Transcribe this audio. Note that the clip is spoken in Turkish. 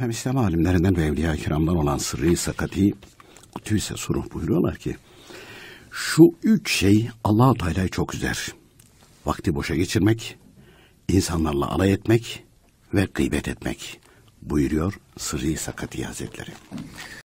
Efendim İslam alimlerinden ve evliya kiramdan olan Sırrı Sakati Kutüyse Suruh buyuruyorlar ki şu üç şey Allahu Teala'yı çok üzer. Vakti boşa geçirmek, insanlarla alay etmek ve gıybet etmek buyuruyor Sırrı Sakati Hazretleri.